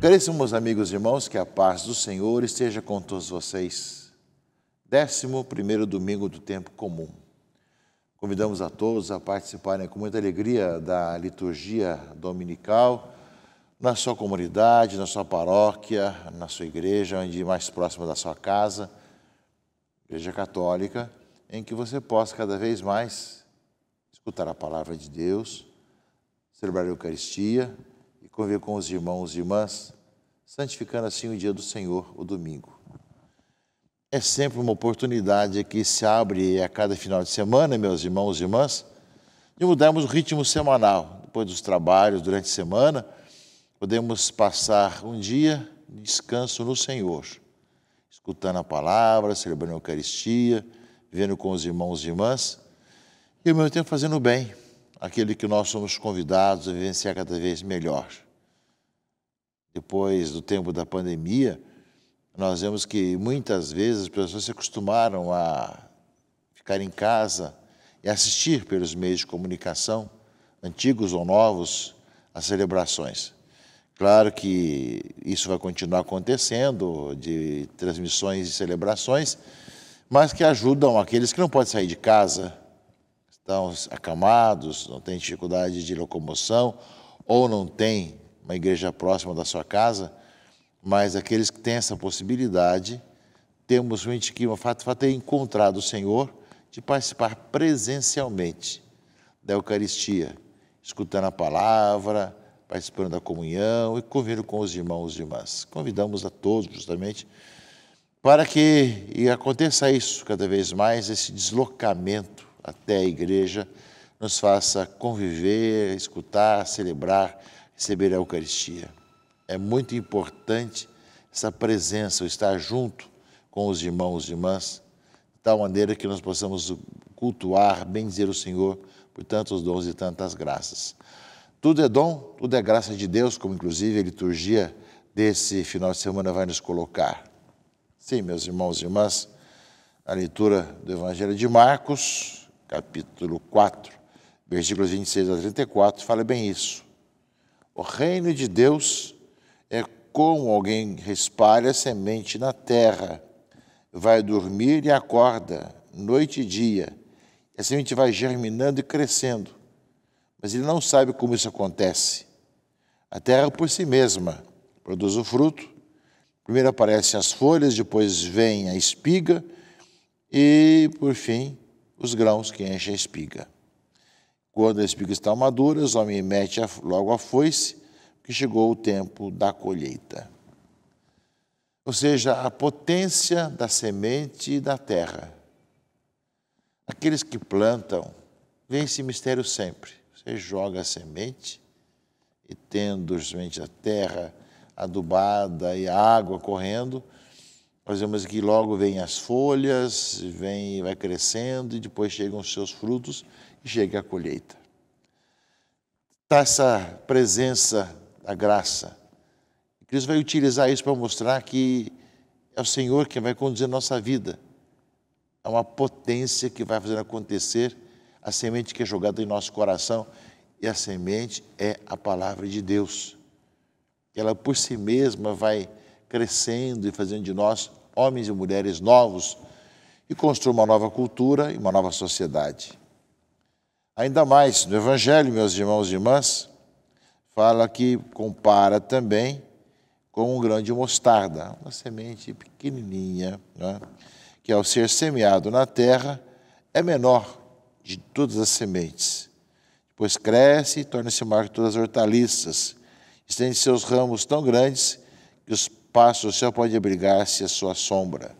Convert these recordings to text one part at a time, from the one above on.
Cresçam, meus amigos e irmãos, que a paz do Senhor esteja com todos vocês. Décimo primeiro domingo do tempo comum. Convidamos a todos a participarem com muita alegria da liturgia dominical na sua comunidade, na sua paróquia, na sua igreja, onde mais próxima da sua casa, igreja católica em que você possa cada vez mais escutar a palavra de Deus, celebrar a Eucaristia e conviver com os irmãos e irmãs, santificando assim o dia do Senhor, o domingo. É sempre uma oportunidade que se abre a cada final de semana, meus irmãos e irmãs, de mudarmos o ritmo semanal. Depois dos trabalhos, durante a semana, podemos passar um dia de descanso no Senhor, escutando a palavra, celebrando a Eucaristia vivendo com os irmãos e irmãs, e ao mesmo tempo fazendo o bem, aquele que nós somos convidados a vivenciar cada vez melhor. Depois do tempo da pandemia, nós vemos que muitas vezes as pessoas se acostumaram a ficar em casa e assistir pelos meios de comunicação, antigos ou novos, as celebrações. Claro que isso vai continuar acontecendo, de transmissões e celebrações, mas que ajudam aqueles que não podem sair de casa, estão acamados, não têm dificuldade de locomoção ou não têm uma igreja próxima da sua casa, mas aqueles que têm essa possibilidade, temos o que, de fato, ter encontrado o Senhor de participar presencialmente da Eucaristia, escutando a palavra, participando da comunhão e convivendo com os irmãos e irmãs. Convidamos a todos, justamente, para que aconteça isso cada vez mais, esse deslocamento até a igreja nos faça conviver, escutar, celebrar, receber a Eucaristia. É muito importante essa presença, estar junto com os irmãos e irmãs, de tal maneira que nós possamos cultuar, bendizer o Senhor por tantos dons e tantas graças. Tudo é dom, tudo é graça de Deus, como inclusive a liturgia desse final de semana vai nos colocar. Sim, meus irmãos e irmãs, a leitura do Evangelho de Marcos, capítulo 4, versículos 26 a 34, fala bem isso. O reino de Deus é como alguém espalha semente na terra, vai dormir e acorda, noite e dia. E a semente vai germinando e crescendo, mas ele não sabe como isso acontece. A terra por si mesma produz o fruto, Primeiro aparecem as folhas, depois vem a espiga e, por fim, os grãos que enchem a espiga. Quando a espiga está madura, o homem mete logo a foice, que chegou o tempo da colheita. Ou seja, a potência da semente e da terra. Aqueles que plantam, vem esse mistério sempre. Você joga a semente e, tendo a semente da terra, adubada e a água correndo. Nós vemos é que logo vem as folhas, vem, vai crescendo e depois chegam os seus frutos e chega a colheita. Está essa presença da graça. Cristo vai utilizar isso para mostrar que é o Senhor que vai conduzir a nossa vida. É uma potência que vai fazer acontecer a semente que é jogada em nosso coração e a semente é a palavra de Deus. Ela por si mesma vai crescendo e fazendo de nós homens e mulheres novos e construa uma nova cultura e uma nova sociedade. Ainda mais, no Evangelho, meus irmãos e irmãs, fala que compara também com um grande mostarda, uma semente pequenininha, né? que ao ser semeado na terra é menor de todas as sementes. Depois cresce e torna-se maior que todas as hortaliças estende seus ramos tão grandes que os passos céu podem abrigar-se à sua sombra.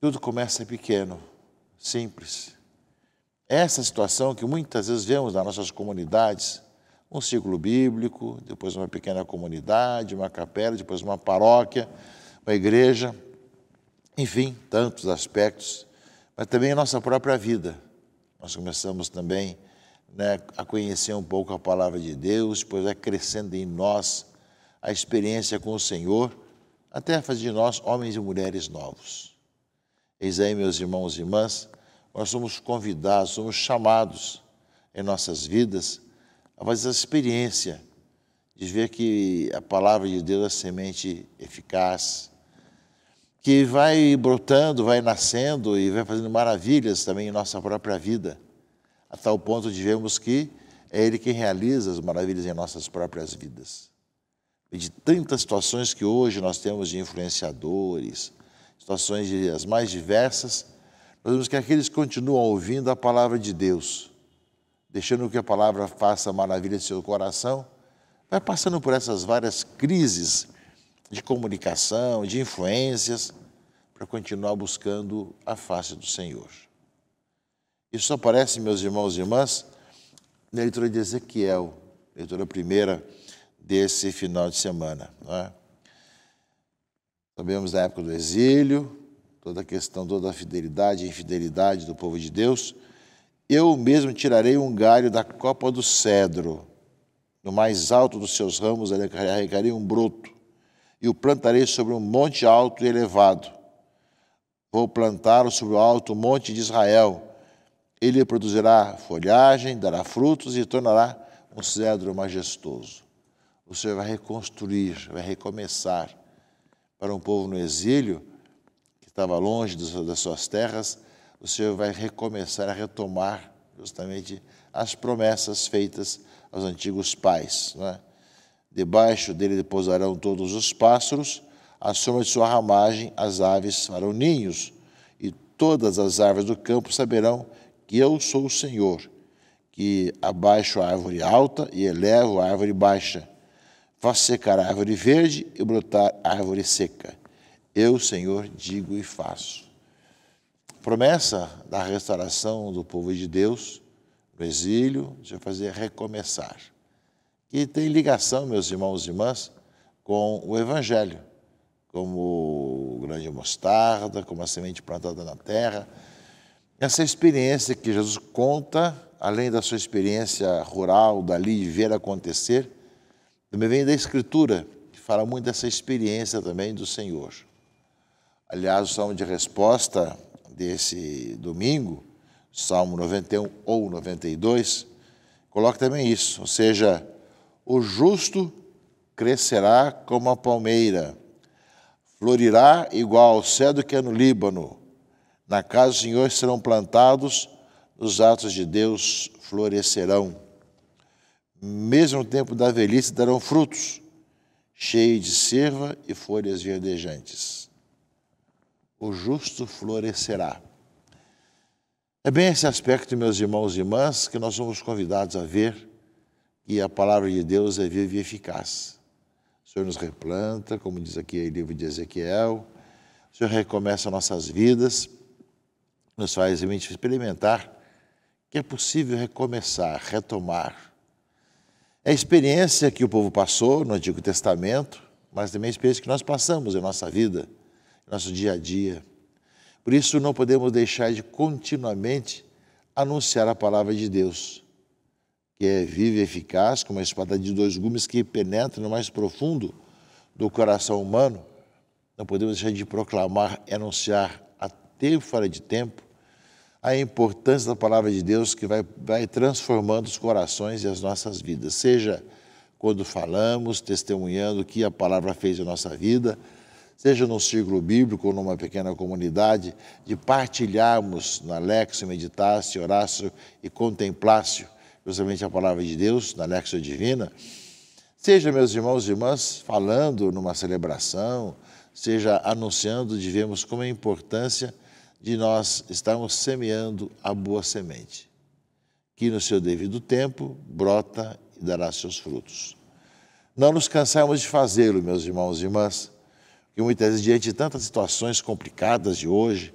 Tudo começa pequeno, simples. Essa situação que muitas vezes vemos nas nossas comunidades, um ciclo bíblico, depois uma pequena comunidade, uma capela, depois uma paróquia, uma igreja, enfim, tantos aspectos, mas também a nossa própria vida. Nós começamos também né, a conhecer um pouco a palavra de Deus, pois vai crescendo em nós a experiência com o Senhor, até fazer de nós homens e mulheres novos. Eis aí, meus irmãos e irmãs, nós somos convidados, somos chamados em nossas vidas a fazer a experiência de ver que a palavra de Deus é semente eficaz, que vai brotando, vai nascendo e vai fazendo maravilhas também em nossa própria vida a tal ponto de vermos que é Ele quem realiza as maravilhas em nossas próprias vidas. E de tantas situações que hoje nós temos de influenciadores, situações de, as mais diversas, nós vemos que aqueles continuam ouvindo a palavra de Deus, deixando que a palavra faça maravilha em seu coração, vai passando por essas várias crises de comunicação, de influências, para continuar buscando a face do Senhor. Isso aparece, meus irmãos e irmãs, na leitura de Ezequiel, leitura primeira desse final de semana. É? Sabemos da época do exílio, toda a questão, toda a fidelidade e infidelidade do povo de Deus. Eu mesmo tirarei um galho da copa do cedro, no mais alto dos seus ramos arrancarei um broto, e o plantarei sobre um monte alto e elevado. Vou plantá-lo sobre o alto monte de Israel, ele produzirá folhagem, dará frutos e tornará um cedro majestoso. O Senhor vai reconstruir, vai recomeçar para um povo no exílio que estava longe das suas terras. O Senhor vai recomeçar a retomar justamente as promessas feitas aos antigos pais. Né? Debaixo dele pousarão todos os pássaros, à sombra de sua ramagem as aves farão ninhos, e todas as árvores do campo saberão que eu sou o Senhor, que abaixo a árvore alta e elevo a árvore baixa. Faço secar a árvore verde e brotar a árvore seca. Eu, Senhor, digo e faço. Promessa da restauração do povo de Deus no exílio, de fazer recomeçar. E tem ligação, meus irmãos e irmãs, com o Evangelho, como o grande mostarda, como a semente plantada na terra, essa experiência que Jesus conta, além da sua experiência rural, dali de ver acontecer, também vem da Escritura, que fala muito dessa experiência também do Senhor. Aliás, o salmo de resposta desse domingo, Salmo 91 ou 92, coloca também isso, ou seja, o justo crescerá como a palmeira, florirá igual ao cedro que é no Líbano, na casa do Senhor serão plantados, os atos de Deus florescerão. Mesmo no tempo da velhice darão frutos, cheios de cerva e folhas verdejantes. O justo florescerá. É bem esse aspecto, meus irmãos e irmãs, que nós somos convidados a ver que a palavra de Deus é viva e eficaz. O Senhor nos replanta, como diz aqui o livro de Ezequiel, o Senhor recomeça nossas vidas nos faz experimentar que é possível recomeçar, retomar. É a experiência que o povo passou no Antigo Testamento, mas também a experiência que nós passamos em nossa vida, em nosso dia a dia. Por isso, não podemos deixar de continuamente anunciar a palavra de Deus, que é viva e eficaz, como uma espada de dois gumes que penetra no mais profundo do coração humano. Não podemos deixar de proclamar e anunciar a tempo fora de tempo a importância da palavra de Deus que vai, vai transformando os corações e as nossas vidas, seja quando falamos, testemunhando o que a palavra fez em nossa vida, seja num círculo bíblico ou numa pequena comunidade, de partilharmos na Lexo, meditasse, orasse e contemplasse justamente a palavra de Deus, na Lexo Divina, seja, meus irmãos e irmãs, falando numa celebração, seja anunciando, devemos como é a importância de nós estarmos semeando a boa semente, que no seu devido tempo brota e dará seus frutos. Não nos cansamos de fazê-lo, meus irmãos e irmãs, que muitas vezes, diante de tantas situações complicadas de hoje,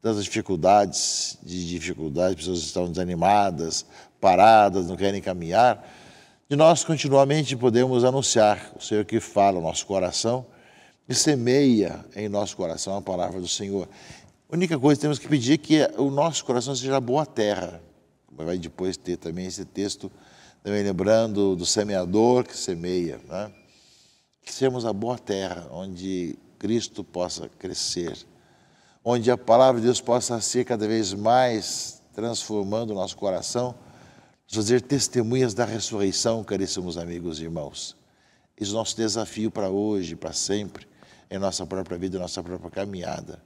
tantas dificuldades, de dificuldades, pessoas estão desanimadas, paradas, não querem caminhar, de nós continuamente podemos anunciar o Senhor que fala o nosso coração e semeia em nosso coração a palavra do Senhor. A única coisa que temos que pedir é que o nosso coração seja boa terra. Vai depois ter também esse texto, também lembrando do semeador que semeia, né? que sejamos a boa terra, onde Cristo possa crescer, onde a palavra de Deus possa ser cada vez mais transformando o nosso coração, nos fazer testemunhas da ressurreição, caríssimos amigos e irmãos. Esse é o nosso desafio para hoje, para sempre, em nossa própria vida, em nossa própria caminhada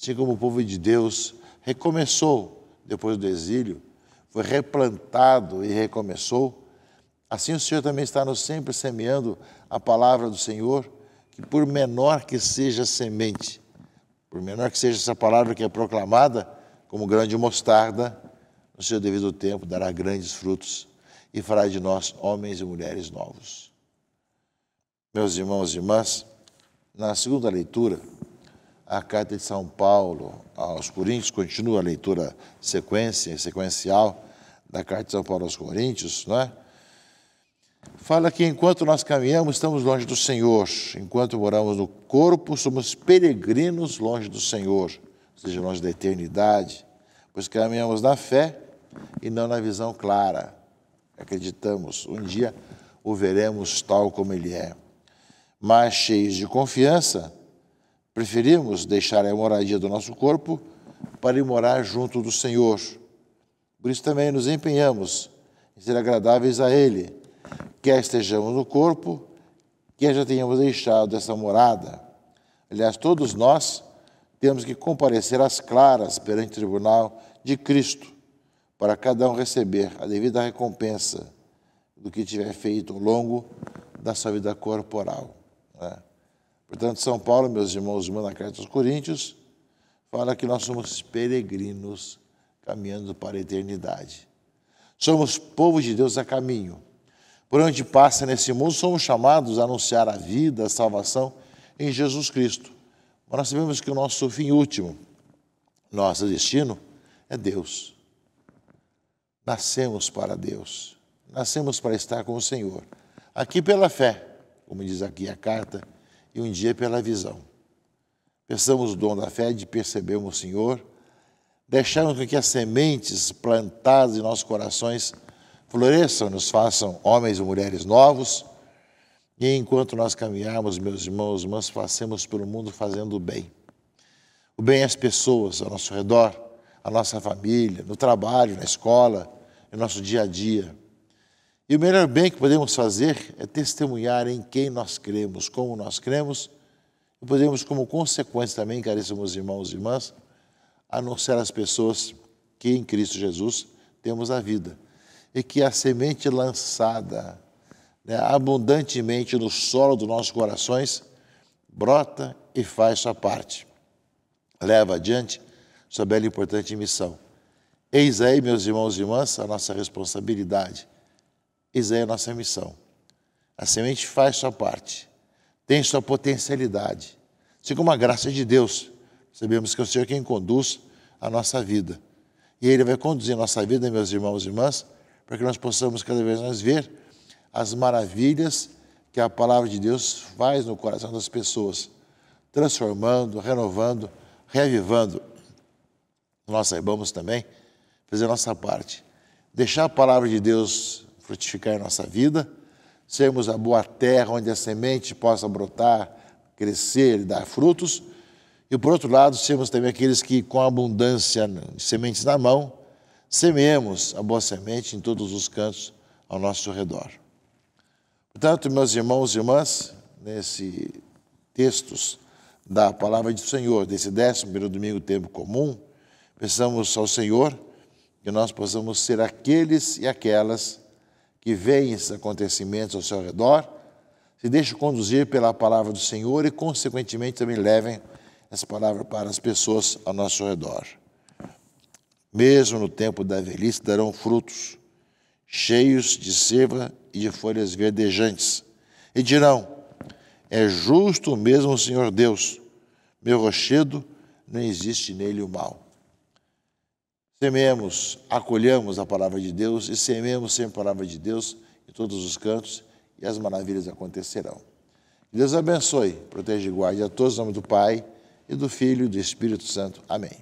assim como o povo de Deus recomeçou depois do exílio, foi replantado e recomeçou, assim o Senhor também está nos sempre semeando a palavra do Senhor, que por menor que seja a semente, por menor que seja essa palavra que é proclamada, como grande mostarda, no seu devido tempo dará grandes frutos e fará de nós homens e mulheres novos. Meus irmãos e irmãs, na segunda leitura, a carta de São Paulo aos Coríntios, continua a leitura sequência, sequencial da carta de São Paulo aos Coríntios, não é? Fala que enquanto nós caminhamos, estamos longe do Senhor. Enquanto moramos no corpo, somos peregrinos longe do Senhor, ou seja, longe da eternidade, pois caminhamos na fé e não na visão clara. Acreditamos, um dia o veremos tal como ele é. Mas cheios de confiança, Preferimos deixar a moradia do nosso corpo para ir morar junto do Senhor. Por isso também nos empenhamos em ser agradáveis a Ele, quer estejamos no corpo, quer já tenhamos deixado essa morada. Aliás, todos nós temos que comparecer às claras perante o tribunal de Cristo, para cada um receber a devida recompensa do que tiver feito ao longo da sua vida corporal. Né? Portanto, São Paulo, meus irmãos, irmãs, na carta aos Coríntios, fala que nós somos peregrinos caminhando para a eternidade. Somos povo de Deus a caminho. Por onde passa nesse mundo, somos chamados a anunciar a vida, a salvação em Jesus Cristo. Mas nós sabemos que o nosso fim último, nosso destino, é Deus. Nascemos para Deus. Nascemos para estar com o Senhor. Aqui pela fé, como diz aqui a carta, e um dia pela visão. Peçamos o dom da fé de percebermos o Senhor, deixarmos que as sementes plantadas em nossos corações floresçam, nos façam homens e mulheres novos. E enquanto nós caminharmos, meus irmãos, nós passemos pelo mundo fazendo o bem. O bem às pessoas ao nosso redor, à nossa família, no trabalho, na escola, no nosso dia a dia. E o melhor bem que podemos fazer é testemunhar em quem nós cremos, como nós cremos, e podemos, como consequência também, caríssimos irmãos e irmãs, anunciar às pessoas que em Cristo Jesus temos a vida e que a semente lançada né, abundantemente no solo dos nossos corações brota e faz sua parte. Leva adiante sua bela e importante missão. Eis aí, meus irmãos e irmãs, a nossa responsabilidade isso é a nossa missão. A semente faz sua parte, tem sua potencialidade. Assim uma graça de Deus, sabemos que é o Senhor quem conduz a nossa vida. E Ele vai conduzir a nossa vida, meus irmãos e irmãs, para que nós possamos cada vez mais ver as maravilhas que a palavra de Deus faz no coração das pessoas, transformando, renovando, reavivando. Nós saibamos também fazer a nossa parte, deixar a palavra de Deus frutificar em nossa vida, sermos a boa terra onde a semente possa brotar, crescer e dar frutos, e por outro lado, sermos também aqueles que, com abundância de sementes na mão, semeemos a boa semente em todos os cantos ao nosso redor. Portanto, meus irmãos e irmãs, nesse textos da palavra do Senhor, desse décimo primeiro domingo, tempo comum, pensamos ao Senhor que nós possamos ser aqueles e aquelas que veem esses acontecimentos ao seu redor, se deixem conduzir pela palavra do Senhor e, consequentemente, também levem essa palavra para as pessoas ao nosso redor. Mesmo no tempo da velhice, darão frutos, cheios de seiva e de folhas verdejantes, e dirão: É justo mesmo o Senhor Deus, meu rochedo, não existe nele o mal. Sememos, acolhamos a palavra de Deus e sememos sempre a palavra de Deus em todos os cantos e as maravilhas acontecerão. Deus abençoe, proteja e guarde a todos em nome do Pai e do Filho e do Espírito Santo. Amém.